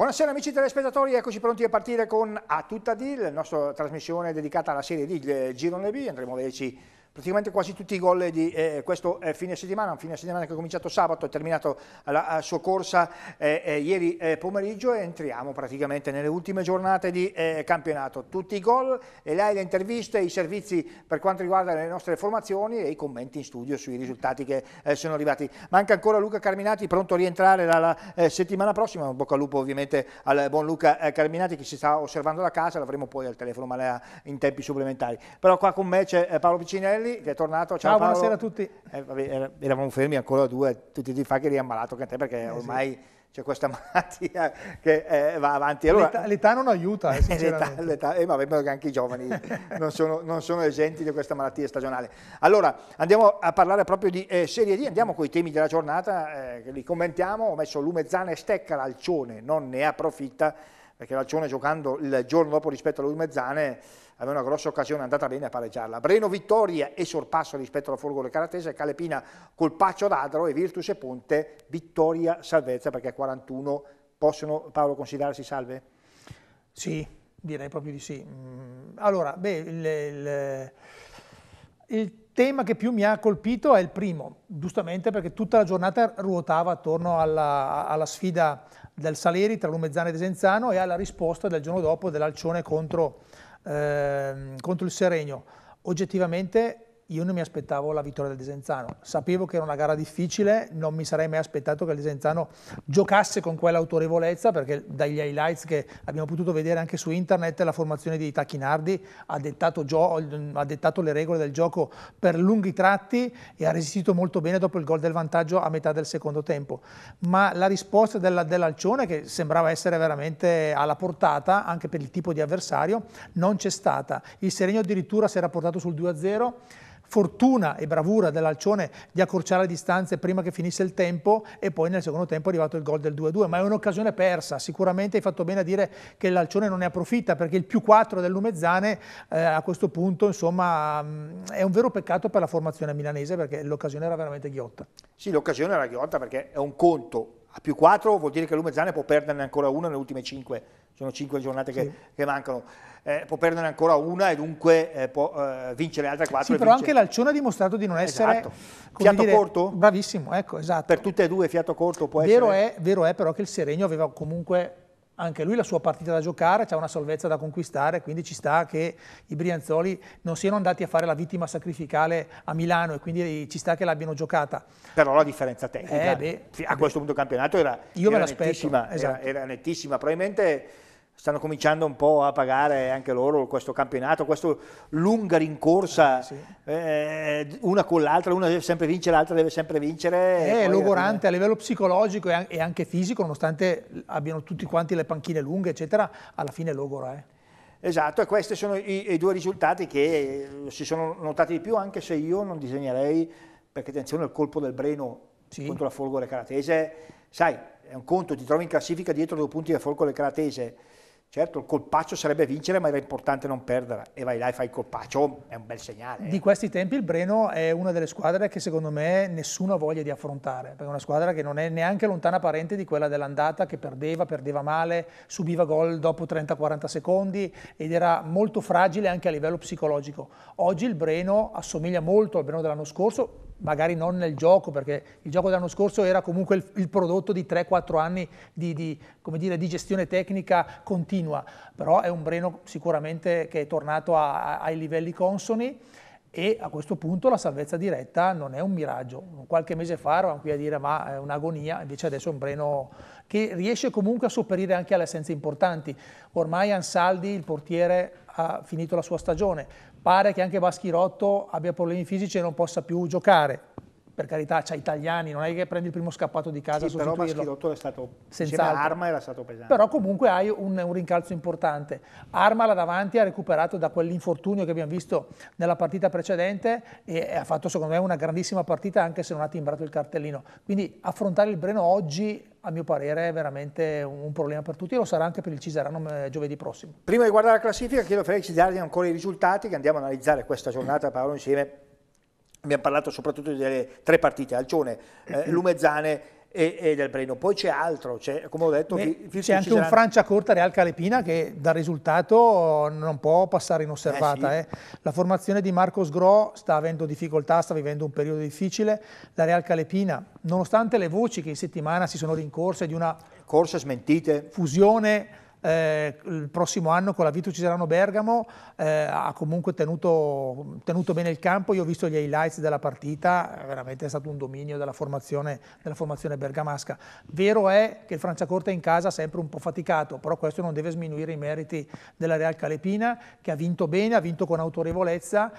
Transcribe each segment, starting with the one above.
Buonasera amici telespettatori, eccoci pronti a partire con A Tutta Deal, la nostra trasmissione dedicata alla serie di del eh, Girone B, andremo a vederci praticamente quasi tutti i gol di eh, questo eh, fine settimana, un fine settimana che è cominciato sabato, è terminato la, la sua corsa eh, eh ieri eh, pomeriggio e entriamo praticamente nelle ultime giornate di eh, campionato. Tutti i gol e lei le interviste, i servizi per quanto riguarda le nostre formazioni e i commenti in studio sui risultati che sono arrivati. Manca ancora Luca Carminati, pronto a rientrare dalla settimana prossima, un bocca al lupo ovviamente al buon Luca Carminati che si sta osservando da casa, l'avremo poi al telefono ma in tempi supplementari. Però qua con me c'è Paolo Piccinelli, Antonelli che è tornato. Ciao, Ciao buonasera a tutti. Eh, vabbè, eravamo fermi ancora due, tutti ti fa che eri ammalato anche a te perché eh, ormai... Sì c'è questa malattia che eh, va avanti. Allora, l'età, non aiuta, eh, sinceramente. l'età, eh, ma vedo che anche i giovani non, sono, non, sono, esenti di questa malattia stagionale. Allora, andiamo a parlare proprio di eh, Serie D, andiamo con i temi della giornata, eh, li commentiamo, ho messo Lumezzana e Stecca, l'alcione, non ne approfitta, perché l'Alcione giocando il giorno dopo rispetto alla Mezzane aveva una grossa occasione, è andata bene a pareggiarla. Breno vittoria e sorpasso rispetto alla Folgore Caratese, Calepina colpaccio d'Adro e Virtus e Ponte vittoria salvezza perché a 41 possono Paolo considerarsi salve? Sì, direi proprio di sì. Mm, allora, beh, il, il, il tema che più mi ha colpito è il primo, giustamente perché tutta la giornata ruotava attorno alla, alla sfida del Saleri tra Lumezzano e Desenzano e alla risposta del giorno dopo dell'Alcione contro, eh, contro il Serenio. Oggettivamente io non mi aspettavo la vittoria del Desenzano. Sapevo che era una gara difficile, non mi sarei mai aspettato che il Desenzano giocasse con quell'autorevolezza, perché dagli highlights che abbiamo potuto vedere anche su internet, la formazione di Tacchinardi ha dettato, ha dettato le regole del gioco per lunghi tratti e ha resistito molto bene dopo il gol del vantaggio a metà del secondo tempo. Ma la risposta della, dell'Alcione, che sembrava essere veramente alla portata, anche per il tipo di avversario, non c'è stata. Il Serenio addirittura si era portato sul 2-0, fortuna e bravura dell'Alcione di accorciare le distanze prima che finisse il tempo e poi nel secondo tempo è arrivato il gol del 2-2, ma è un'occasione persa, sicuramente hai fatto bene a dire che l'Alcione non ne approfitta perché il più 4 del Lumezzane eh, a questo punto insomma mm, è un vero peccato per la formazione milanese perché l'occasione era veramente ghiotta. Sì, l'occasione era ghiotta perché è un conto a più 4 vuol dire che Lumezzane può perderne ancora uno nelle ultime 5 sono cinque giornate che, sì. che mancano. Eh, può perdere ancora una e dunque eh, può eh, vincere altre quattro. Sì, però vince. anche l'Alcione ha dimostrato di non esatto. essere... Esatto. Fiato dire, corto? Bravissimo, ecco, esatto. Per tutte e due fiato corto può vero essere... È, vero è però che il Serenio aveva comunque anche lui la sua partita da giocare, c'è una salvezza da conquistare, quindi ci sta che i Brianzoli non siano andati a fare la vittima sacrificale a Milano e quindi ci sta che l'abbiano giocata. Però la differenza tecnica eh, beh, a beh. questo punto del campionato era, era nettissima, esatto. era, era nettissima, probabilmente stanno cominciando un po' a pagare anche loro questo campionato, questa lunga rincorsa, eh, sì. eh, una con l'altra, una deve sempre vincere, l'altra deve sempre vincere. Eh, è logorante a livello psicologico e anche fisico, nonostante abbiano tutti quanti le panchine lunghe, eccetera, alla fine logora. Eh. Esatto, e questi sono i, i due risultati che eh, si sono notati di più, anche se io non disegnerei, perché attenzione, il colpo del Breno sì. contro la Folgore Caratese, sai, è un conto, ti trovi in classifica dietro due punti da Folgore Caratese, Certo, il colpaccio sarebbe vincere, ma era importante non perdere. E vai là e fai il colpaccio, è un bel segnale. Di eh. questi tempi il Breno è una delle squadre che secondo me nessuno ha voglia di affrontare, perché è una squadra che non è neanche lontana parente di quella dell'andata, che perdeva, perdeva male, subiva gol dopo 30-40 secondi ed era molto fragile anche a livello psicologico. Oggi il Breno assomiglia molto al Breno dell'anno scorso, magari non nel gioco, perché il gioco dell'anno scorso era comunque il, il prodotto di 3-4 anni di, di, dire, di, gestione tecnica continua, però è un Breno sicuramente che è tornato a, a, ai livelli consoni e a questo punto la salvezza diretta non è un miraggio. Qualche mese fa eravamo qui a dire ma è un'agonia, invece adesso è un Breno che riesce comunque a sopperire anche alle assenze importanti. Ormai Ansaldi, il portiere, ha finito la sua stagione, Pare che anche Baschirotto abbia problemi fisici e non possa più giocare per carità, c'ha italiani, non è che prendi il primo scappato di casa sì, però Maschidotto è stato, senza Arma era stato pesante. Però comunque hai un, un rincalzo importante. Arma là davanti ha recuperato da quell'infortunio che abbiamo visto nella partita precedente e ha fatto secondo me una grandissima partita anche se non ha timbrato il cartellino. Quindi affrontare il Breno oggi a mio parere è veramente un problema per tutti e lo sarà anche per il Cisarano eh, giovedì prossimo. Prima di guardare la classifica chiedo a Felix di dargli ancora i risultati che andiamo a analizzare questa giornata, Paolo, insieme abbiamo parlato soprattutto delle tre partite, Alcione, eh, Lumezzane e, e, del Breno. Poi c'è altro, come ho detto... C'è anche un Francia Corta Real Calepina che dal risultato non può passare inosservata. Eh sì. eh. La formazione di Marcos Gro sta avendo difficoltà, sta vivendo un periodo difficile. La Real Calepina, nonostante le voci che in settimana si sono rincorse di una... Corse smentite. Fusione eh, il prossimo anno con la Vito Ciserano Bergamo eh, ha comunque tenuto, tenuto, bene il campo, io ho visto gli highlights della partita, eh, veramente è stato un dominio della formazione, della formazione bergamasca. Vero è che il Franciacorta in casa ha sempre un po' faticato, però questo non deve sminuire i meriti della Real Calepina che ha vinto bene, ha vinto con autorevolezza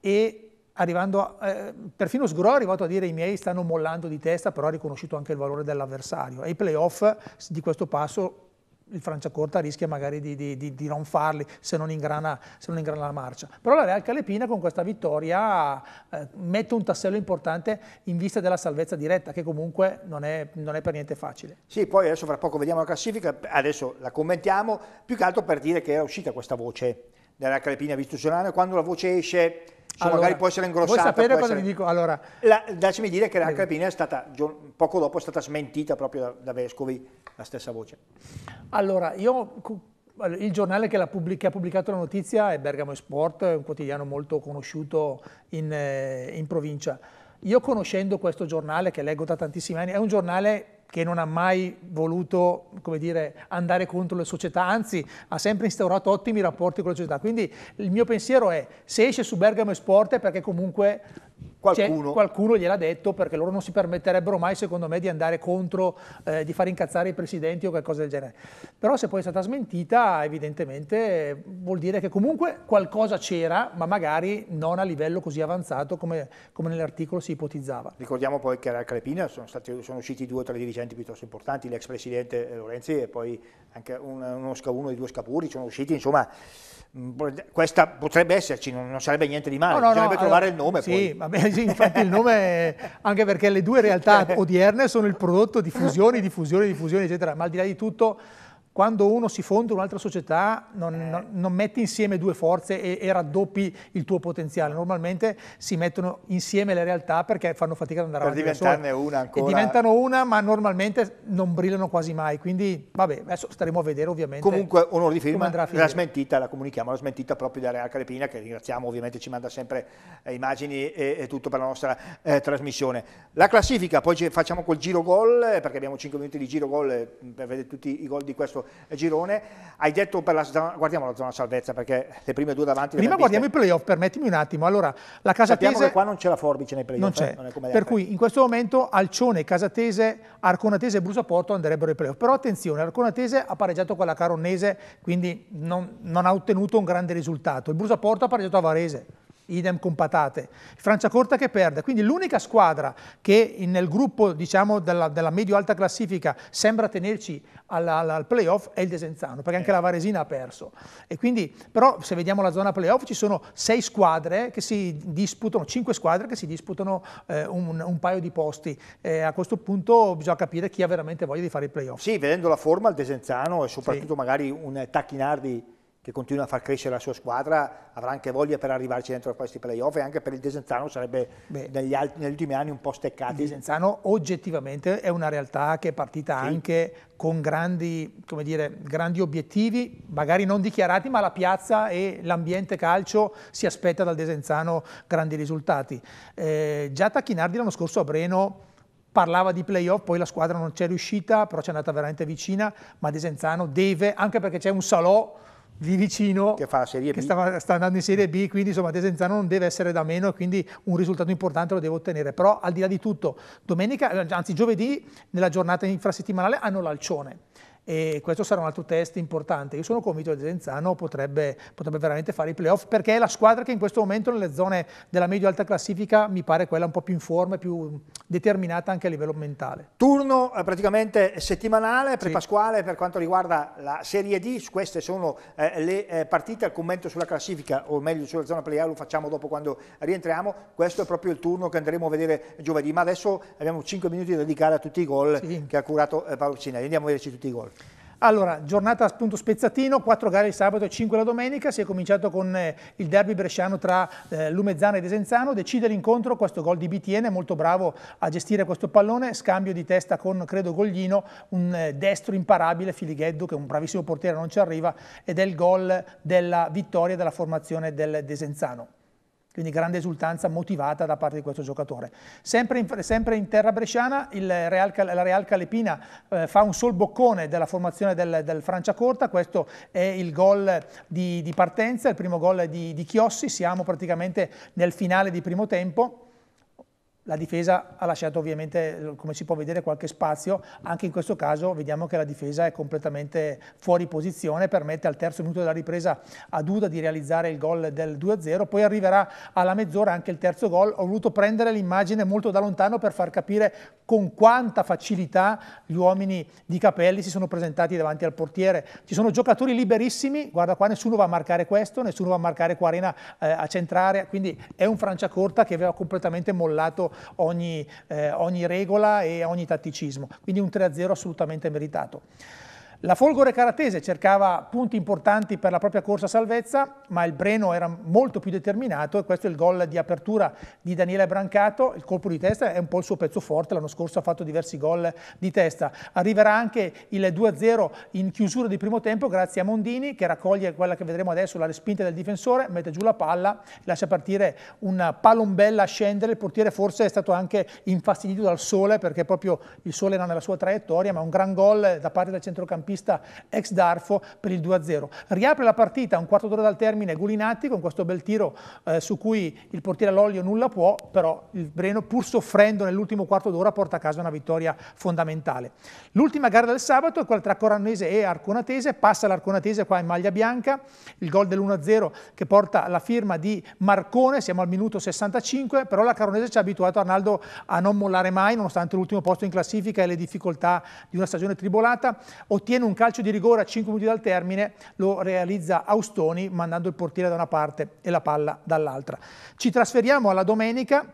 e arrivando, a, eh, perfino Sgro è arrivato a dire i miei stanno mollando di testa, però ha riconosciuto anche il valore dell'avversario e i playoff di questo passo il Franciacorta rischia magari di, di, di non farli se non, ingrana, se non, ingrana, la marcia. Però la Real Calepina con questa vittoria eh, mette un tassello importante in vista della salvezza diretta che comunque non è, non è, per niente facile. Sì, poi adesso fra poco vediamo la classifica, adesso la commentiamo, più che altro per dire che è uscita questa voce della creatina istituzionale, quando la voce esce, insomma, allora, magari può essere ingrossata. Vuoi sapere cosa essere... ti dico? Allora, la, lasciami dire che la creatina è stata, poco dopo è stata smentita proprio da, da Vescovi, la stessa voce. Allora, io il giornale che, ha pubblicato la notizia è Bergamo Sport, un quotidiano molto conosciuto in, eh, in, provincia. Io conoscendo questo giornale, che leggo da tantissimi anni, è un giornale che non ha mai voluto dire, andare contro le società, anzi ha sempre instaurato ottimi rapporti con le società. Quindi il mio pensiero è se esce su Bergamo Sport è perché comunque Qualcuno. qualcuno. gliel'ha detto perché loro non si permetterebbero mai, secondo me, di andare contro, eh, di far incazzare i presidenti o qualcosa del genere. Però se poi è stata smentita, evidentemente vuol dire che comunque qualcosa c'era, ma magari non a livello così avanzato come, come nell'articolo si ipotizzava. Ricordiamo poi che alla Crepina sono, stati, sono usciti due o tre dirigenti piuttosto importanti, l'ex presidente Lorenzi e poi anche uno, uno di due Scapuri, sono usciti, insomma questa potrebbe esserci, non, sarebbe niente di male, no, no, bisognerebbe no, trovare allora, il nome sì, poi. bene, sì, infatti il nome è anche perché le due realtà odierne sono il prodotto di fusioni, di fusioni, di fusioni, eccetera, ma al di là di tutto quando uno si fonda in un'altra società non, eh. non, non, metti insieme due forze e, e, raddoppi il tuo potenziale. Normalmente si mettono insieme le realtà perché fanno fatica ad andare per avanti. Per diventarne una ancora. E diventano una, ma normalmente non brillano quasi mai. Quindi, vabbè, adesso staremo a vedere ovviamente. Comunque, onore di firma, la smentita, la comunichiamo, la smentita proprio da Real Calepina, che ringraziamo, ovviamente ci manda sempre eh, immagini e, e, tutto per la nostra eh, trasmissione. La classifica, poi facciamo col giro gol, eh, perché abbiamo 5 minuti di giro gol eh, per vedere tutti i gol di questo eh, girone. Hai detto per la zona, guardiamo la zona salvezza perché le prime due davanti. Prima guardiamo i playoff, permettimi un attimo. Allora, la Casatese. Sappiamo che qua non c'è la forbice nei playoff. Non eh, c'è. Eh? per cui in questo momento Alcione, Casatese, Arconatese e Brusaporto andrebbero ai playoff. Però attenzione, Arconatese ha pareggiato con la Caronnese, quindi non, non ha ottenuto un grande risultato. Il Brusaporto ha pareggiato a Varese idem con patate. Franciacorta che perde, quindi l'unica squadra che nel gruppo diciamo, della, della medio-alta classifica sembra tenerci alla, alla, al playoff è il Desenzano, perché anche la Varesina ha perso. E quindi, però se vediamo la zona playoff ci sono sei squadre che si disputano, cinque squadre che si disputano eh, un, un, paio di posti. Eh, a questo punto bisogna capire chi ha veramente voglia di fare il playoff. Sì, vedendo la forma il Desenzano e soprattutto sì. magari un Tacchinardi che continua a far crescere la sua squadra, avrà anche voglia per arrivarci dentro a questi playoff e anche per il Desenzano sarebbe Beh, negli, negli, ultimi anni un po' steccato. Il Desenzano oggettivamente è una realtà che è partita sì. anche con grandi, dire, grandi, obiettivi, magari non dichiarati, ma la piazza e l'ambiente calcio si aspetta dal Desenzano grandi risultati. Eh, già Tacchinardi l'anno scorso a Breno parlava di playoff, poi la squadra non c'è riuscita, però c'è andata veramente vicina, ma Desenzano deve, anche perché c'è un salò lì vicino che, fa la serie B. che sta, andando in Serie B, quindi insomma Desenzano non deve essere da meno e quindi un risultato importante lo deve ottenere. Però al di là di tutto, domenica, anzi giovedì, nella giornata infrasettimanale hanno l'alcione e questo sarà un altro test importante. Io sono convinto che Zenzano potrebbe, potrebbe veramente fare i playoff perché è la squadra che in questo momento nelle zone della medio-alta classifica mi pare quella un po' più in forma e più determinata anche a livello mentale. Turno eh, praticamente settimanale, pre-pasquale sì. per quanto riguarda la Serie D, queste sono eh, le eh, partite, il commento sulla classifica o meglio sulla zona playoff lo facciamo dopo quando rientriamo, questo è proprio il turno che andremo a vedere giovedì, ma adesso abbiamo 5 minuti da dedicare a tutti i gol sì. che ha curato eh, Paolo Cinelli, andiamo a vederci tutti i gol. Allora, giornata appunto spezzatino, quattro gare il sabato e cinque la domenica, si è cominciato con eh, il derby bresciano tra eh, Lumezzana e Desenzano, decide l'incontro, questo gol di BTN, molto bravo a gestire questo pallone, scambio di testa con, credo, Goglino, un eh, destro imparabile, Filigheddu, che è un bravissimo portiere, non ci arriva, ed è il gol della vittoria della formazione del Desenzano quindi grande esultanza motivata da parte di questo giocatore. Sempre in, sempre in terra bresciana Real, la Real Calepina eh, fa un sol boccone della formazione del, del Franciacorta, questo è il gol di, di, partenza, il primo gol di, di Chiossi, siamo praticamente nel finale di primo tempo. La difesa ha lasciato ovviamente, come si può vedere, qualche spazio, anche in questo caso vediamo che la difesa è completamente fuori posizione, permette al terzo minuto della ripresa a Duda di realizzare il gol del 2-0, poi arriverà alla mezz'ora anche il terzo gol, ho voluto prendere l'immagine molto da lontano per far capire con quanta facilità gli uomini di Capelli si sono presentati davanti al portiere, ci sono giocatori liberissimi, guarda qua nessuno va a marcare questo, nessuno va a marcare Quarena eh, a centrare, quindi è un Franciacorta che aveva completamente mollato ogni, eh, ogni regola e ogni tatticismo. Quindi un 3-0 assolutamente meritato. La Folgore Caratese cercava punti importanti per la propria corsa salvezza, ma il Breno era molto più determinato e questo è il gol di apertura di Daniele Brancato, il colpo di testa è un po' il suo pezzo forte, l'anno scorso ha fatto diversi gol di testa. Arriverà anche il 2-0 in chiusura di primo tempo grazie a Mondini che raccoglie quella che vedremo adesso, la respinta del difensore, mette giù la palla, lascia partire una palombella a scendere, il portiere forse è stato anche infastidito dal sole perché proprio il sole era nella sua traiettoria, ma un gran gol da parte del centrocampista centrocampista ex Darfo per il 2-0. Riapre la partita un quarto d'ora dal termine Gulinatti con questo bel tiro eh, su cui il portiere all'olio nulla può, però il Breno pur soffrendo nell'ultimo quarto d'ora porta a casa una vittoria fondamentale. L'ultima gara del sabato è quella tra Corannese e Arconatese, passa l'Arconatese qua in maglia bianca, il gol dell'1-0 che porta la firma di Marcone, siamo al minuto 65, però la Caronese ci ha abituato Arnaldo a non mollare mai nonostante l'ultimo posto in classifica e le difficoltà di una stagione tribolata, ottiene Viene un calcio di rigore a 5 minuti dal termine, lo realizza Austoni mandando il portiere da una parte e la palla dall'altra. Ci trasferiamo alla domenica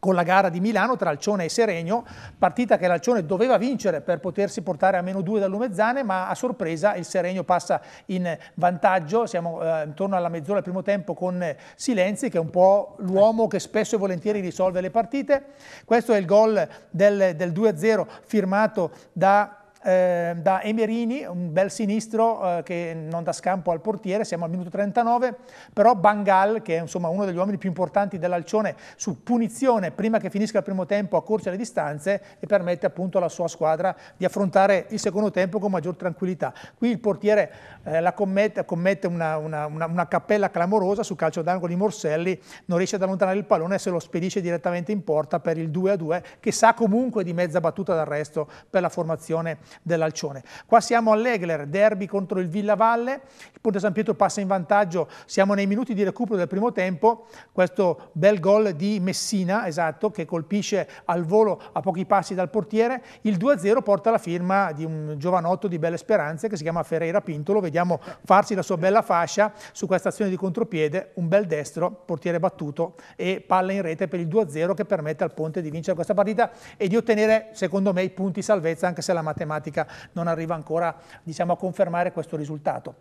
con la gara di Milano tra Alcione e Seregno, partita che l'Alcione doveva vincere per potersi portare a meno 2 da Lumezzane, ma a sorpresa il Seregno passa in vantaggio, siamo eh, intorno alla mezz'ora del primo tempo con Silenzi che è un po' l'uomo che spesso e volentieri risolve le partite. Questo è il gol del, del 2-0 firmato da Ehm, da Emerini, un bel sinistro eh, che non dà scampo al portiere, siamo al minuto 39, però Bangal, che è insomma, uno degli uomini più importanti dell'Alcione, su punizione, prima che finisca il primo tempo, accorcia le distanze e permette appunto alla sua squadra di affrontare il secondo tempo con maggior tranquillità. Qui il portiere eh, la commette, commette una, una, una, una, cappella clamorosa sul calcio d'angolo di Morselli, non riesce ad allontanare il pallone e se lo spedisce direttamente in porta per il 2-2, che sa comunque di mezza battuta d'arresto per la formazione dell'Alcione. Qua siamo all'Egler, derby contro il Villavalle, il Ponte San Pietro passa in vantaggio, siamo nei minuti di recupero del primo tempo, questo bel gol di Messina, esatto, che colpisce al volo a pochi passi dal portiere, il 2-0 porta la firma di un giovanotto di belle speranze che si chiama Ferreira Pintolo, vediamo farsi la sua bella fascia su questa azione di contropiede, un bel destro, portiere battuto e palla in rete per il 2-0 che permette al Ponte di vincere questa partita e di ottenere secondo me i punti salvezza anche se la matematica matematica non arriva ancora diciamo, a confermare questo risultato.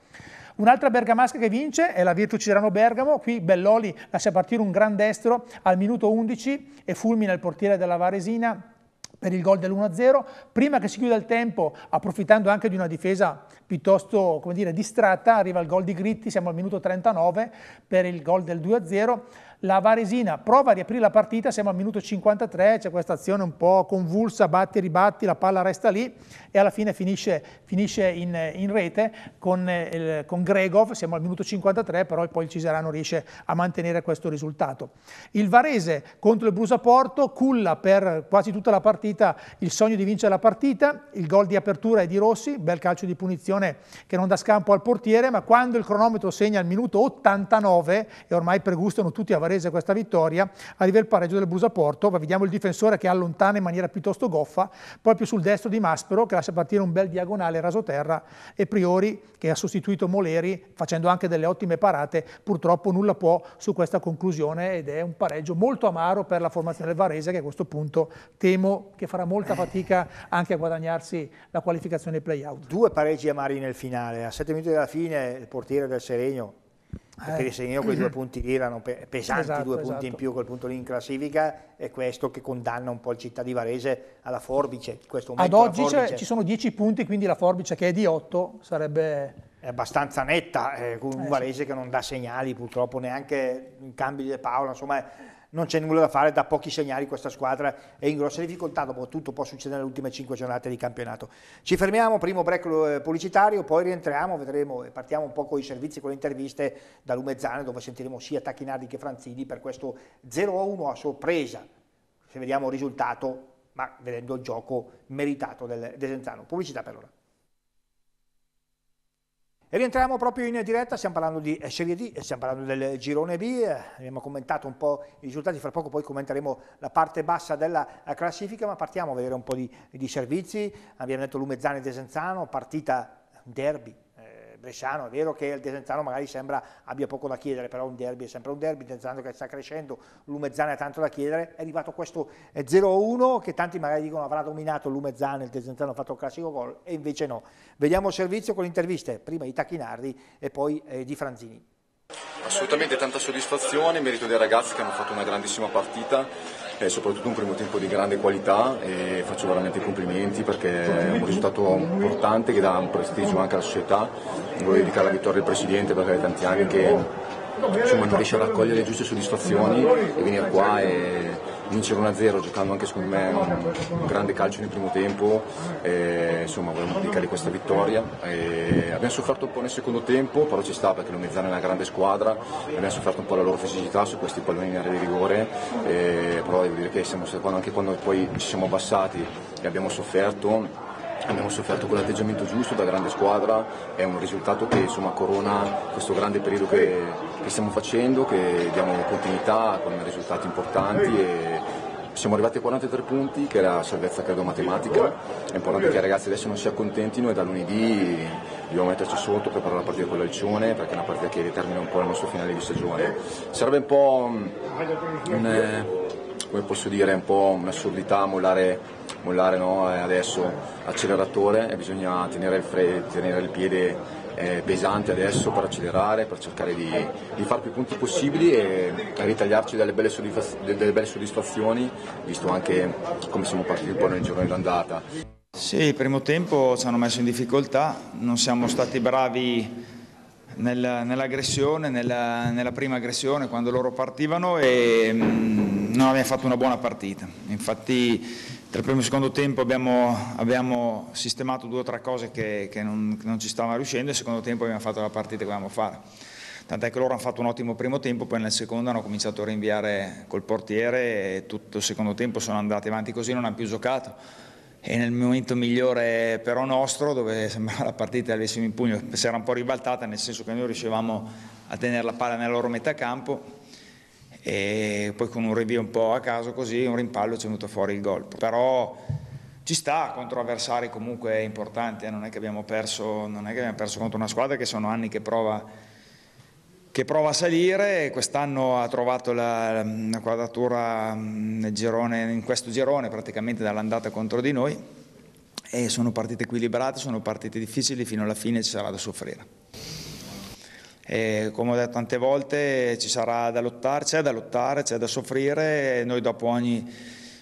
Un'altra bergamasca che vince è la Virtus Cirano Bergamo, qui Belloli lascia partire un gran destro al minuto 11 e fulmina il portiere della Varesina per il gol dell'1-0, prima che si chiuda il tempo, approfittando anche di una difesa piuttosto dire, distratta, arriva il gol di Gritti, siamo al minuto 39 per il gol del 2-0, la Varesina prova a riaprire la partita, siamo al minuto 53, c'è questa azione un po' convulsa, batti, e ribatti, la palla resta lì e alla fine finisce, finisce in, in, rete con, eh, con, Gregov, siamo al minuto 53, però poi il Cisarano riesce a mantenere questo risultato. Il Varese contro il Brusaporto culla per quasi tutta la partita il sogno di vincere la partita, il gol di apertura è di Rossi, bel calcio di punizione che non dà scampo al portiere, ma quando il cronometro segna il minuto 89, e ormai pregustano gusto tutti avanti, Varese questa vittoria, arriva il pareggio del Brusaporto, ma vediamo il difensore che allontana in maniera piuttosto goffa, proprio sul destro di Maspero che lascia partire un bel diagonale rasoterra e Priori che ha sostituito Moleri facendo anche delle ottime parate, purtroppo nulla può su questa conclusione ed è un pareggio molto amaro per la formazione del Varese che a questo punto temo che farà molta fatica anche a guadagnarsi la qualificazione play-out. Due pareggi amari nel finale, a sette minuti dalla fine il portiere del Serenio perché eh. se io quei due punti lì erano pesanti esatto, due esatto. punti in esatto. più quel punto lì in classifica è questo che condanna un po' il città di Varese alla forbice ad oggi forbice... ci sono 10 punti quindi la forbice che è di 8 sarebbe è abbastanza netta eh, con un eh, Varese sì. che non dà segnali purtroppo neanche in cambio di Paola insomma non c'è nulla da fare, da pochi segnali questa squadra è in grossa difficoltà, dopo tutto può succedere nelle ultime 5 giornate di campionato. Ci fermiamo, primo break eh, pubblicitario, poi rientriamo, vedremo e eh, partiamo un po' con i servizi, con le interviste da Lumezzane dove sentiremo sia Tacchinardi che Franzini per questo 0-1 a sorpresa, se vediamo il risultato, ma vedendo il gioco meritato del Desenzano. Pubblicità per ora. E rientriamo proprio in diretta, stiamo parlando di eh, Serie D, stiamo parlando del girone B, eh, abbiamo commentato un po' i risultati, fra poco poi commenteremo la parte bassa della eh, classifica, ma partiamo a vedere un po' di, di servizi, abbiamo detto Lumezzane e Desenzano, partita derby bresciano, è vero che il Desenzano magari sembra abbia poco da chiedere, però un derby è sempre un derby, Desenzano che sta crescendo, Lumezzano ha tanto da chiedere, è arrivato questo 0-1 eh, che tanti magari dicono avrà dominato Lumezzana, il Desenzano ha fatto il classico gol e invece no. Vediamo il servizio con le interviste, prima di Tacchinardi e poi eh, di Franzini. Assolutamente tanta soddisfazione, merito dei ragazzi che hanno fatto una grandissima partita è eh, soprattutto un primo tempo di grande qualità e faccio veramente complimenti perché è un risultato importante che dà un prestigio anche alla società. Voglio dedicare la vittoria al Presidente perché è tanti anni che insomma, non riesce a raccogliere le giuste soddisfazioni e venire qua e vincere 1-0 giocando anche secondo me un, un, grande calcio nel primo tempo, e, insomma volevamo dedicare questa vittoria. E abbiamo sofferto un po' nel secondo tempo, però ci sta perché Lomezzano è una grande squadra, abbiamo sofferto un po' la loro fisicità su questi palloni in area di rigore, e, però devo dire che siamo, quando, anche quando poi ci siamo abbassati e abbiamo sofferto abbiamo sofferto con l'atteggiamento giusto da grande squadra, è un risultato che insomma, corona questo grande periodo che che stiamo facendo, che diamo continuità con risultati importanti e siamo arrivati a 43 punti, che è la salvezza credo matematica, è importante che i ragazzi adesso non si accontentino e da lunedì dobbiamo metterci sotto per fare la partita con l'Alcione perché è una partita che determina un po' il nostro finale di stagione. Sarebbe un po', mm, un, eh, come posso dire, un po' un'assurdità mollare, mollare no? Eh, adesso acceleratore e bisogna tenere il, tenere il piede eh, pesante adesso per accelerare, per cercare di, di fare più punti possibili e ritagliarci delle belle, delle belle, soddisfazioni, visto anche come siamo partiti un po' nel giorno d'andata. Sì, il primo tempo ci hanno messo in difficoltà, non siamo stati bravi nel, nell'aggressione, nella, nella, prima aggressione quando loro partivano e mh, mm, non abbiamo fatto una buona partita. Infatti tra primo e secondo tempo abbiamo, abbiamo sistemato due o tre cose che, che, non, che non, ci stavano riuscendo e nel secondo tempo abbiamo fatto la partita che volevamo fare. Tant'è che loro hanno fatto un ottimo primo tempo, poi nel secondo hanno cominciato a rinviare col portiere e tutto il secondo tempo sono andati avanti così, non hanno più giocato. E nel momento migliore però nostro, dove sembrava la partita avessimo in pugno, si era un po' ribaltata, nel senso che noi riuscivamo a tenere la palla nella loro metà campo, e poi con un rinvio un po' a caso così, un rimpallo ci è venuto fuori il gol. Però ci sta contro avversari comunque importanti, eh? non, è che abbiamo perso, non è che abbiamo perso contro una squadra che sono anni che prova che prova a salire, quest'anno ha trovato la, la quadratura mm, girone, in questo girone praticamente dall'andata contro di noi e sono partite equilibrate, sono partite difficili, fino alla fine ci sarà da soffrire. E come ho detto tante volte ci sarà da lottare, c'è da lottare, c'è da soffrire, noi dopo ogni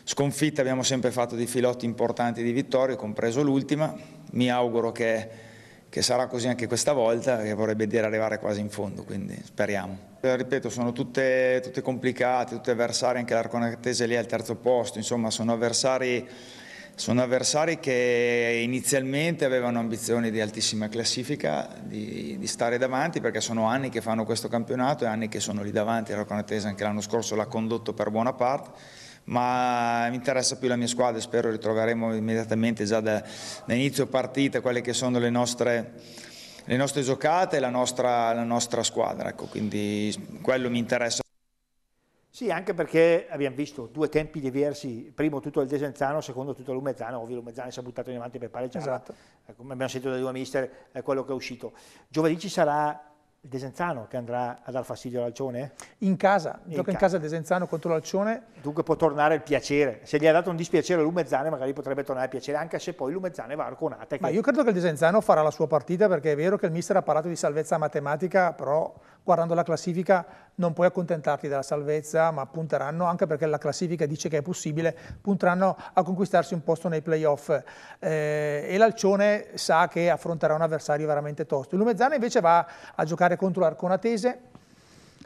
sconfitta abbiamo sempre fatto dei filotti importanti di vittorie, compreso l'ultima, mi auguro che, che, sarà così anche questa volta, che vorrebbe dire arrivare quasi in fondo, quindi speriamo. Eh, ripeto, sono tutte, tutte complicate, tutte avversari, anche l'Arconatese lì al terzo posto, insomma sono avversari sono avversari che inizialmente avevano ambizioni di altissima classifica, di, di, stare davanti, perché sono anni che fanno questo campionato e anni che sono lì davanti. La Conatesa anche l'anno scorso l'ha condotto per buona parte, ma mi interessa più la mia squadra e spero ritroveremo immediatamente già da, da inizio partita quelle che sono le nostre le nostre giocate e la nostra, la nostra squadra. Ecco, quindi quello mi interessa. Sì, anche perché abbiamo visto due tempi diversi, primo tutto il Desenzano, secondo tutto l'Umezzano, ovvio l'Umezzano si è buttato in avanti per pareggiare, esatto. Eh, come abbiamo sentito dai due mister, è quello che è uscito. Giovedì ci sarà il Desenzano che andrà a dar fastidio all'Alcione? In casa, in gioca in casa. casa Desenzano contro l'Alcione. Dunque può tornare il piacere, se gli ha dato un dispiacere l'Umezzano magari potrebbe tornare il piacere, anche se poi l'Umezzane va a Arconate. Che... Ma io credo che il Desenzano farà la sua partita perché è vero che il mister ha parlato di salvezza matematica, però guardando la classifica non puoi accontentarti della salvezza, ma punteranno, anche perché la classifica dice che è possibile, punteranno a conquistarsi un posto nei playoff. Eh, e l'Alcione sa che affronterà un avversario veramente tosto. Il Lumezzana invece va a giocare contro l'Arconatese,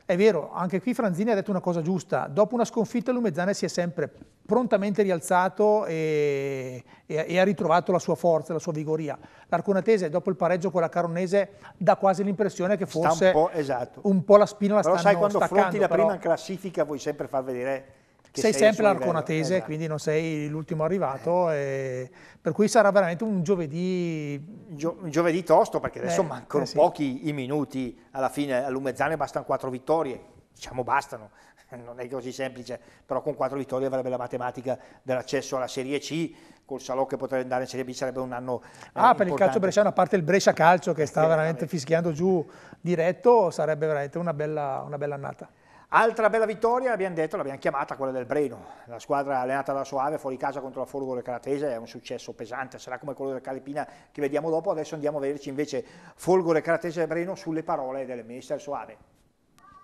è vero, anche qui Franzini ha detto una cosa giusta, dopo una sconfitta Lumezzane si è sempre prontamente rialzato e, e, e ha ritrovato la sua forza, la sua vigoria. L'Arconatese dopo il pareggio con la Caronese dà quasi l'impressione che fosse un po', esatto. un po', la spina la stanno staccando. Però sai quando affronti la prima classifica vuoi sempre far vedere sei, sei sempre l'Arconatese, esatto. quindi non sei l'ultimo arrivato, eh. per cui sarà veramente un giovedì... Gio, un giovedì tosto, perché adesso eh, eh mancano eh sì. pochi i minuti alla fine, a Lumezzane bastano quattro vittorie, diciamo bastano, non è così semplice, però con quattro vittorie avrebbe la matematica dell'accesso alla Serie C, col Salò che potrebbe andare in Serie B sarebbe un anno eh, Ah, per importante. il calcio bresciano, a parte il Brescia Calcio che eh, sta veramente fischiando giù diretto, sarebbe veramente una bella, una bella annata. Altra bella vittoria, abbiamo detto, l'abbiamo chiamata quella del Breno, la squadra allenata da Soave fuori casa contro la Folgore Caratese è un successo pesante, sarà come quello del Calepina che vediamo dopo, adesso andiamo a vederci invece Folgore Caratese e Breno sulle parole del mister Soave.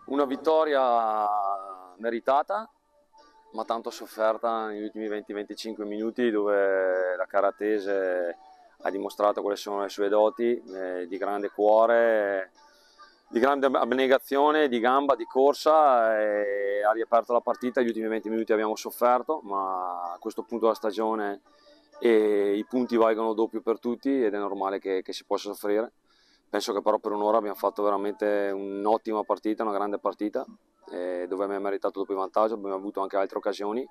Una vittoria meritata, ma tanto sofferta negli ultimi 20-25 minuti dove la Caratese ha dimostrato quali sono le sue doti eh, di grande cuore. Eh, di grande abnegazione, di gamba, di corsa e ha riaperto la partita, gli ultimi 20 minuti abbiamo sofferto, ma a questo punto della stagione i punti valgono doppio per tutti ed è normale che, che si possa soffrire. Penso che però per un'ora abbiamo fatto veramente un'ottima partita, una grande partita, eh, dove abbiamo meritato doppio vantaggio, abbiamo avuto anche altre occasioni,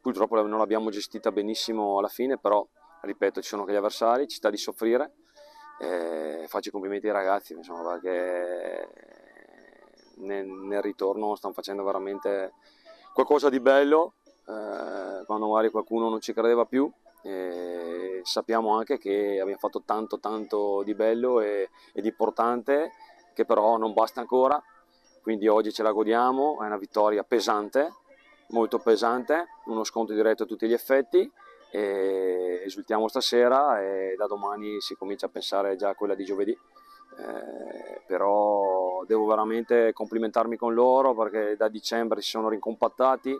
purtroppo non l'abbiamo gestita benissimo alla fine, però ripeto ci sono anche gli avversari, ci sta di soffrire eh, faccio i complimenti ai ragazzi insomma, perché nel, nel, ritorno stanno facendo veramente qualcosa di bello eh, quando magari qualcuno non ci credeva più eh, sappiamo anche che abbiamo fatto tanto tanto di bello e, e di importante che però non basta ancora quindi oggi ce la godiamo è una vittoria pesante molto pesante uno sconto diretto a tutti gli effetti e esultiamo stasera e da domani si comincia a pensare già a quella di giovedì. Eh, però devo veramente complimentarmi con loro perché da dicembre si sono rincompattati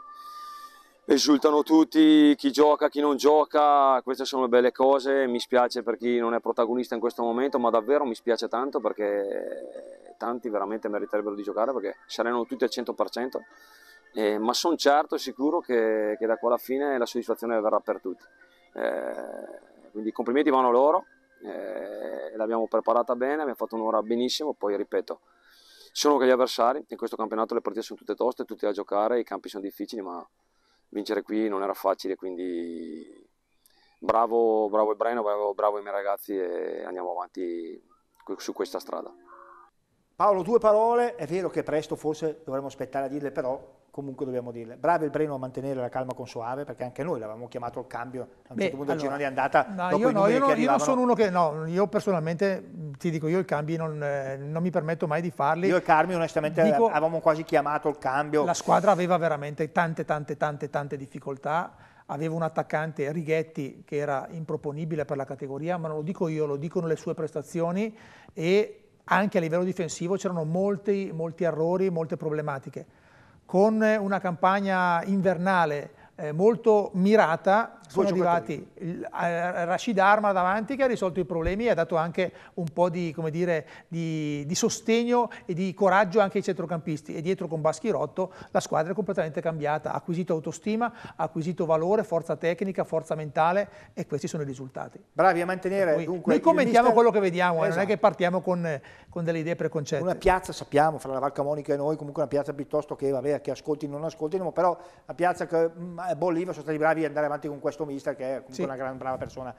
esultano tutti, chi gioca, chi non gioca, queste sono le belle cose, mi spiace per chi non è protagonista in questo momento, ma davvero mi spiace tanto perché tanti veramente meriterebbero di giocare perché saranno tutti al 100% eh, ma sono certo e sicuro che, che, da qua alla fine la soddisfazione verrà per tutti. Eh, quindi complimenti vanno loro, eh, l'abbiamo preparata bene, abbiamo fatto un'ora benissimo, poi ripeto, sono che gli avversari, in questo campionato le partite sono tutte toste, tutte da giocare, i campi sono difficili, ma vincere qui non era facile, quindi bravo, bravo il Breno, bravo, bravo i miei ragazzi e andiamo avanti su questa strada. Paolo, due parole, è vero che presto forse dovremmo aspettare a dirle, però comunque dobbiamo dirle. Bravo il Breno a mantenere la calma con Soave, perché anche noi l'avevamo chiamato al cambio a un certo Beh, certo punto allora, del girone di andata. No, io, no, io, no, io, non sono uno che. No, io personalmente ti dico, io i cambi non, eh, non mi permetto mai di farli. Io e Carmi, onestamente, dico, avevamo quasi chiamato il cambio. La squadra aveva veramente tante, tante, tante, tante difficoltà. Aveva un attaccante, Righetti, che era improponibile per la categoria, ma non lo dico io, lo dicono le sue prestazioni e anche a livello difensivo c'erano molti, molti errori, molte problematiche con una campagna invernale eh, molto mirata sono arrivati il, Rashid Arma davanti che ha risolto i problemi e ha dato anche un po' di, come dire, di, di sostegno e di coraggio anche ai centrocampisti e dietro con Baschi Rotto la squadra è completamente cambiata, ha acquisito autostima, ha acquisito valore, forza tecnica, forza mentale e questi sono i risultati. Bravi a mantenere cui, dunque Noi commentiamo mister... quello che vediamo, esatto. eh, non è esatto. che partiamo con, con, delle idee preconcette. Una piazza sappiamo, fra la Valca Monica e noi comunque una piazza piuttosto che, vabbè, che ascolti o non ascolti però una piazza che mh, mm, ma ah, Bolliva sono stati bravi ad andare avanti con questo mister che è comunque sì. una gran brava persona.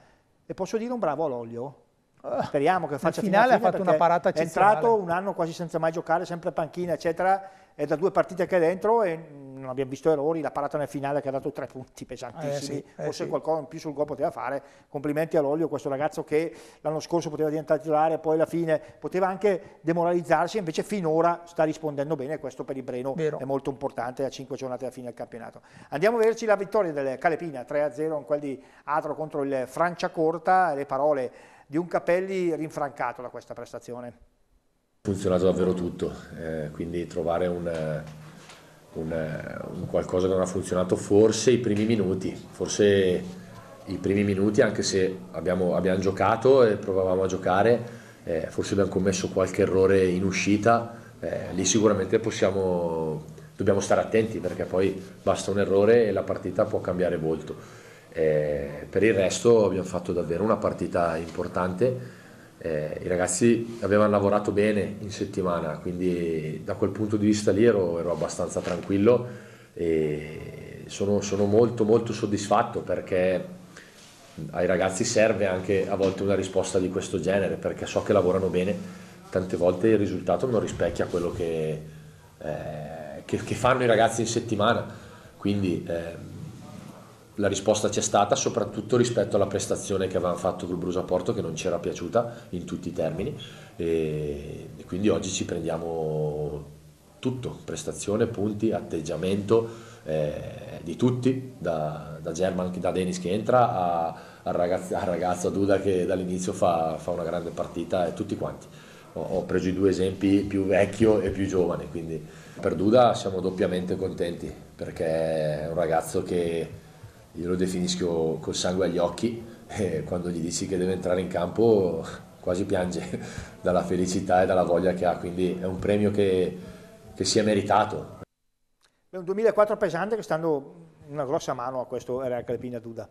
E posso dire un bravo all'olio? Ah, Speriamo che faccia finale. Fine ha fatto una parata eccezionale. È entrato un anno quasi senza mai giocare, sempre panchina, eccetera, è da due partite che è dentro e non abbiamo visto errori, la parata nel finale che ha dato tre punti pesantissimi, eh sì, eh forse sì. qualcosa in più sul gol poteva fare, complimenti all'Olio, questo ragazzo che l'anno scorso poteva diventare titolare, poi alla fine poteva anche demoralizzarsi, invece finora sta rispondendo bene, questo per il Breno Vero. è molto importante a cinque giornate alla fine del campionato. Andiamo a vederci la vittoria del Calepina, 3-0 in quel di Atro contro il Franciacorta, le parole di un Capelli rinfrancato da questa prestazione funziona davvero tutto, eh, quindi trovare un, eh, un, eh, un, qualcosa che non ha funzionato forse i primi minuti, forse i primi minuti anche se abbiamo, abbiamo giocato e provavamo a giocare, eh, forse abbiamo commesso qualche errore in uscita, eh, lì sicuramente possiamo, dobbiamo stare attenti perché poi basta un errore e la partita può cambiare volto. Eh, per il resto abbiamo fatto davvero una partita importante eh, i ragazzi avevano lavorato bene in settimana, quindi da quel punto di vista lì ero, ero abbastanza tranquillo e sono, sono, molto molto soddisfatto perché ai ragazzi serve anche a volte una risposta di questo genere perché so che lavorano bene, tante volte il risultato non rispecchia quello che, eh, che, che fanno i ragazzi in settimana, quindi eh, la risposta c'è stata soprattutto rispetto alla prestazione che avevamo fatto col Brusa Porto che non ci era piaciuta in tutti i termini e quindi oggi ci prendiamo tutto, prestazione, punti, atteggiamento eh, di tutti, da, da, German, da Denis che entra a, al, ragazzo, al ragazzo Duda che dall'inizio fa, fa, una grande partita e tutti quanti. Ho, ho preso i due esempi più vecchio e più giovane, quindi per Duda siamo doppiamente contenti perché è un ragazzo che io lo definisco col sangue agli occhi e quando gli dici che deve entrare in campo quasi piange dalla felicità e dalla voglia che ha, quindi è un premio che, che si è meritato. È un 2004 pesante che stanno una grossa mano a questo Real Calpina Duda.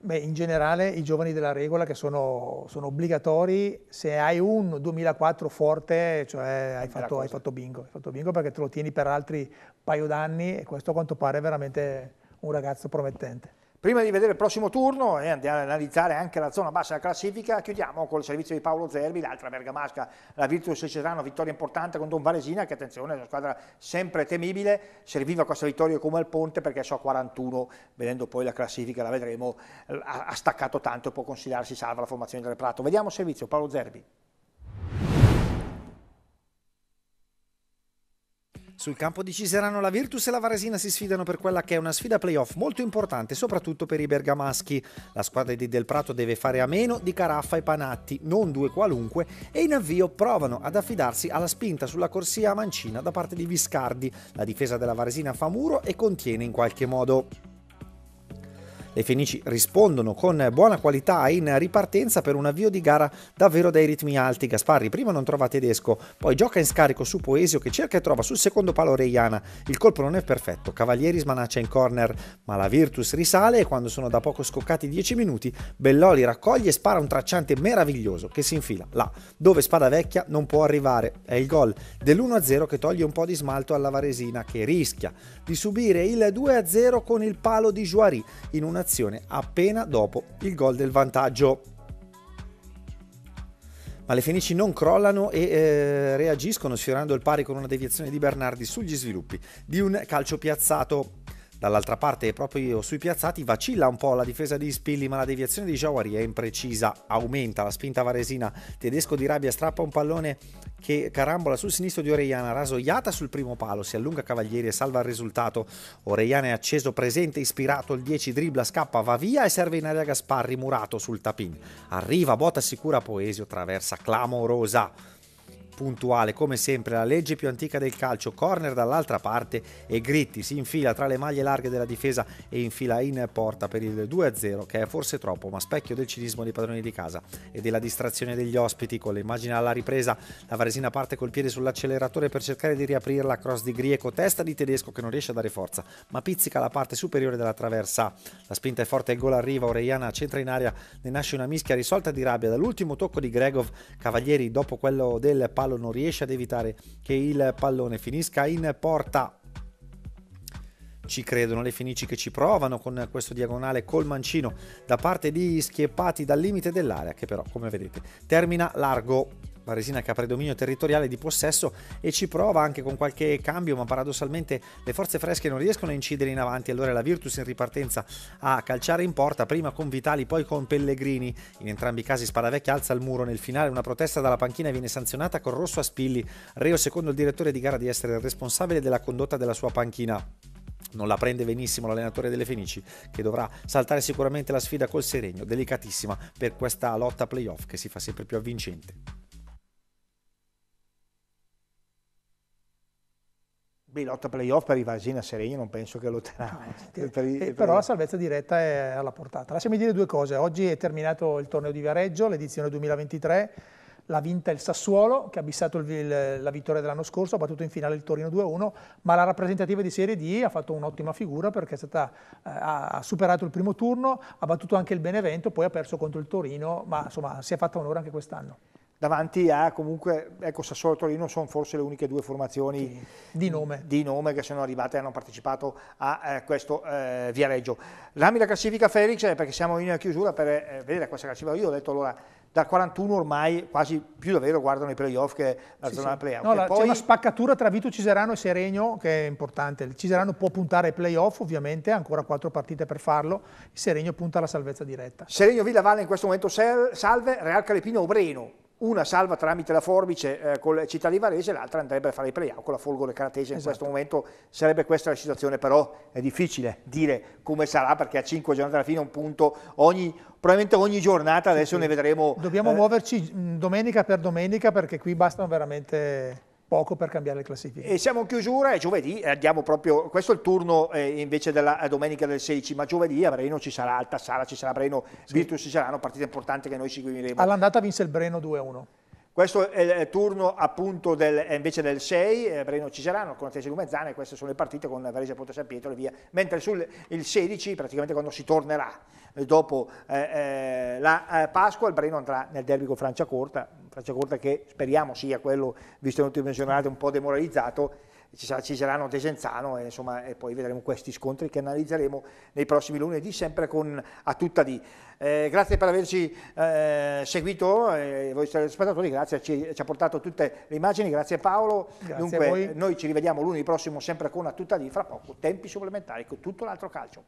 Beh, in generale i giovani della regola che sono, sono obbligatori, se hai un 2004 forte, cioè hai fatto, hai fatto bingo, hai fatto bingo perché te lo tieni per altri paio d'anni e questo a quanto pare è veramente un ragazzo promettente. Prima di vedere il prossimo turno e andare ad analizzare anche la zona bassa della classifica, chiudiamo col servizio di Paolo Zerbi, l'altra bergamasca, la Virtus Cesarano, vittoria importante con Don Varesina, che attenzione è una squadra sempre temibile, serviva questa vittoria come al ponte perché so 41, vedendo poi la classifica la vedremo, ha staccato tanto e può considerarsi salva la formazione del Prato. Vediamo il servizio, Paolo Zerbi. Sul campo di Ciserano la Virtus e la Varesina si sfidano per quella che è una sfida playoff molto importante, soprattutto per i bergamaschi. La squadra di Del Prato deve fare a meno di Caraffa e Panatti, non due qualunque, e in avvio provano ad affidarsi alla spinta sulla corsia a mancina da parte di Viscardi. La difesa della Varesina fa muro e contiene in qualche modo. Le fenici rispondono con buona qualità in ripartenza per un avvio di gara davvero dai ritmi alti. Gasparri prima non trova Tedesco, poi gioca in scarico su Poesio che cerca e trova sul secondo palo Reiana. Il colpo non è perfetto, Cavalieri smanaccia in corner, ma la Virtus risale e quando sono da poco scoccati 10 minuti, Belloli raccoglie e spara un tracciante meraviglioso che si infila là, dove Spada Vecchia non può arrivare. È il gol dell'1-0 che toglie un po' di smalto alla Varesina che rischia di subire il 2-0 con il palo di Joari in un'azione appena dopo il gol del vantaggio ma le Fenici non crollano e eh, reagiscono sfiorando il pari con una deviazione di Bernardi sugli sviluppi di un calcio piazzato. Dall'altra parte, proprio sui piazzati, vacilla un po' la difesa di Spilli, ma la deviazione di Jawari è imprecisa, aumenta la spinta varesina. Tedesco di rabbia strappa un pallone che carambola sul sinistro di Orellana, rasoiata sul primo palo, si allunga Cavalieri e salva il risultato. Orellana è acceso, presente, ispirato, il 10 dribla, scappa, va via e serve in aria Gasparri murato sul tapin. Arriva, botta sicura Poesio, traversa clamorosa. Puntuale come sempre la legge più antica del calcio, corner dall'altra parte e Gritti si infila tra le maglie larghe della difesa e infila in porta per il 2-0 che è forse troppo ma specchio del cinismo dei padroni di casa e della distrazione degli ospiti con l'immagine alla ripresa. La Varesina parte col piede sull'acceleratore per cercare di riaprirla, cross di Grieco, testa di Tedesco che non riesce a dare forza ma pizzica la parte superiore della traversa. La spinta è forte e il gol arriva, Orellana centra in aria, ne nasce una mischia risolta di rabbia dall'ultimo tocco di Gregov, Cavalieri dopo quello del palo palo non riesce ad evitare che il pallone finisca in porta ci credono le Fenici che ci provano con questo diagonale col mancino da parte di Schieppati dal limite dell'area che però come vedete termina largo Varesina resina che ha predominio territoriale di possesso e ci prova anche con qualche cambio, ma paradossalmente le forze fresche non riescono a incidere in avanti, allora la Virtus in ripartenza a calciare in porta, prima con Vitali, poi con Pellegrini, in entrambi i casi Spadavecchia alza il muro, nel finale una protesta dalla panchina viene sanzionata con rosso a Spilli, reo secondo il direttore di gara di essere il responsabile della condotta della sua panchina non la prende benissimo l'allenatore delle Fenici che dovrà saltare sicuramente la sfida col Seregno, delicatissima per questa lotta playoff che si fa sempre più avvincente. Beh, lotta playoff per i Vasina Seregna non penso che lotterà. No, per eh, per però la salvezza diretta è alla portata. Lasciami dire due cose. Oggi è terminato il torneo di Viareggio, l'edizione 2023. L'ha vinta il Sassuolo, che ha bissato il, il, la vittoria dell'anno scorso, ha battuto in finale il Torino 2-1, ma la rappresentativa di Serie D ha fatto un'ottima figura perché stata, eh, ha superato il primo turno, ha battuto anche il Benevento, poi ha perso contro il Torino, ma insomma si è fatta onore anche quest'anno davanti a comunque, ecco Sassuolo e Torino sono forse le uniche due formazioni sì, di, nome. di, nome. che sono arrivate e hanno partecipato a eh, questo eh, Viareggio. Rami la classifica Felix, eh, perché siamo in chiusura per eh, vedere questa classifica, io ho detto allora dal 41 ormai quasi più davvero guardano i playoff che la sì, zona sì. playoff. No, poi... C'è una spaccatura tra Vito Ciserano e Serenio che è importante, il Ciserano può puntare ai playoff ovviamente, ha ancora quattro partite per farlo, il Serenio punta alla salvezza diretta. Seregno Villavalle in questo momento salve, Real Calepino Obreno una salva tramite la forbice eh, con la città di Varese, l'altra andrebbe a fare i play-out con la Folgore Caratese in questo esatto. momento, sarebbe questa la situazione, però è difficile dire come sarà perché a 5 giornate alla fine un punto ogni, probabilmente ogni giornata adesso sì, sì. ne vedremo. Dobbiamo eh, muoverci mm, domenica per domenica perché qui bastano veramente poco per cambiare le classifiche. E siamo in chiusura e giovedì eh, andiamo proprio, questo è il turno eh, invece della eh, domenica del 16, ma giovedì a Breno ci sarà Alta Sala, ci sarà Breno, sì. Virtus ci saranno partite importanti che noi seguiremo. All'andata vinse il Breno 2-1. Questo è il eh, turno appunto del, eh, invece del 6, eh, Breno Ciserano con la Atesi Lumezzana e queste sono le partite con Varese Ponte San Pietro e via, mentre sul 16 praticamente quando si tornerà eh, dopo eh, la Pasqua il Breno andrà nel derby con Francia Corta, Francia Corta che speriamo sia quello, visto il dimensionato un po' demoralizzato, ci, sarà, ci Desenzano e, insomma, e, poi vedremo questi scontri che analizzeremo nei prossimi lunedì sempre con a tutta di. Eh, grazie per averci eh, seguito, eh, voi spettatori, grazie, ci, ci, ha portato tutte le immagini, grazie Paolo. Grazie Dunque noi ci rivediamo lunedì prossimo sempre con a tutta di, fra poco tempi supplementari con tutto l'altro calcio.